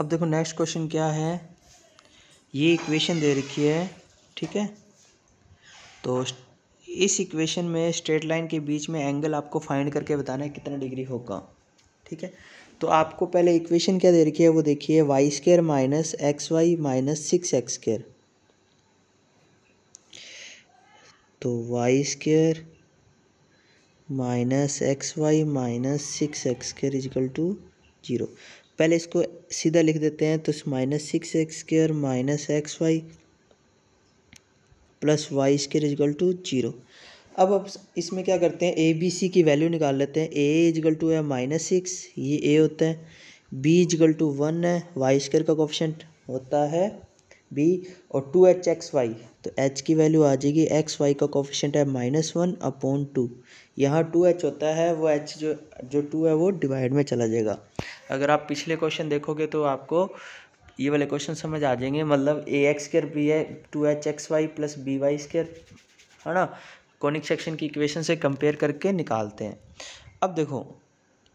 अब देखो next question क्या है ये इक्वेशन दे रखी है ठीक है तो इस इक्वेशन में स्ट्रेट लाइन के बीच में एंगल आपको फाइंड करके बताना है कितना डिग्री होगा ठीक है तो आपको पहले इक्वेशन क्या दे रखी है वो देखिए Y square minus X Y minus six X square तो Y square minus X Y minus six X square equal to zero पहले इसको सीधा लिख देते हैं तो minus six X square minus X Y plus Y square equal to zero अब अब इसमें क्या करते हैं ए बी सी की वैल्यू निकाल लेते हैं ए इजगल टू है माइनस सिक्स ये ए होता है बी इजगल टू वन है वाई स्क्र का ऑप्शन होता है बी और टू एच एक्स वाई तो एच की वैल्यू आ जाएगी एक्स वाई का कोफिशेंट है माइनस वन अपॉन टू यहाँ टू एच होता है वो एच जो जो टू है वो डिवाइड में चला जाएगा अगर आप पिछले क्वेश्चन देखोगे तो आपको ये वाले क्वेश्चन समझ आ जाएंगे मतलब A X square B A two H X Y plus B Y square है ना कॉनिक सेक्शन की इक्वेशन से कंपेयर करके निकालते हैं अब देखो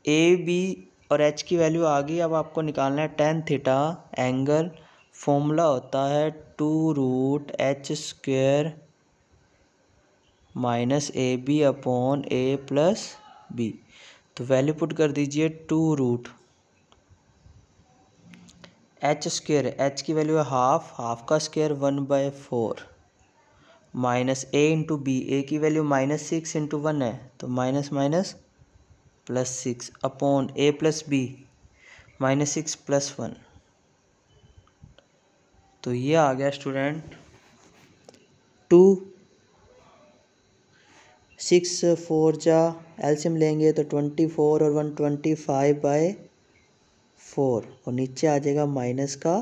ए बी और एच की वैल्यू आ गई अब आपको निकालना है टेन थीटा एंगल फॉर्मूला होता है two root H square minus A B upon A plus B तो वैल्यू पुट कर दीजिए two root H square H की वैल्यू है हाफ हाफ का square one by four minus A into B A की value minus six into one है तो minus minus plus six upon A plus B minus six plus one तो ये आ गया student to six four जा एल्शियम लेंगे तो ट्वेंटी फोर और one twenty five by four और नीचे आ जाएगा माइनस का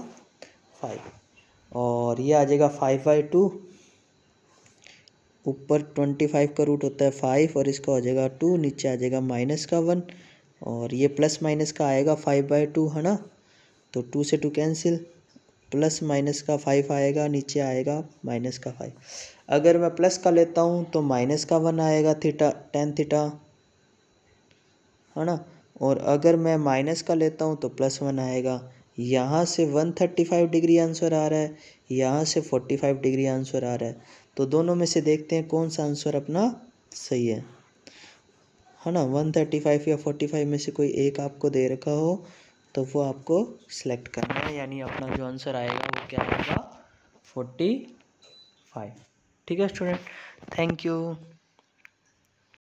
फाइव और ये आ जाएगा फाइव बाई टू ऊपर ट्वेंटी फाइव का रूट होता है फाइव और इसका हो जाएगा टू नीचे आ जाएगा माइनस का वन और ये प्लस माइनस का आएगा फाइव बाई टू है ना तो टू से टू कैंसिल प्लस माइनस का फाइव आएगा नीचे आएगा माइनस का फाइव अगर मैं प्लस का लेता हूँ तो माइनस का वन आएगा थीटा टेन थीटा है ना और अगर मैं माइनस का लेता हूँ तो प्लस वन आएगा यहाँ से one thirty five degree answer आ रहा है यहाँ से फोर्टी फाइव डिग्री आंसर आ रहा है तो दोनों में से देखते हैं कौन सा आंसर अपना सही है है ना वन थर्टी फाइव या फोर्टी फाइव में से कोई एक आपको दे रखा हो तो वो आपको सिलेक्ट करना है यानी अपना जो आंसर आएगा वो क्या आएगा फोर्टी फाइव ठीक है स्टूडेंट थैंक यू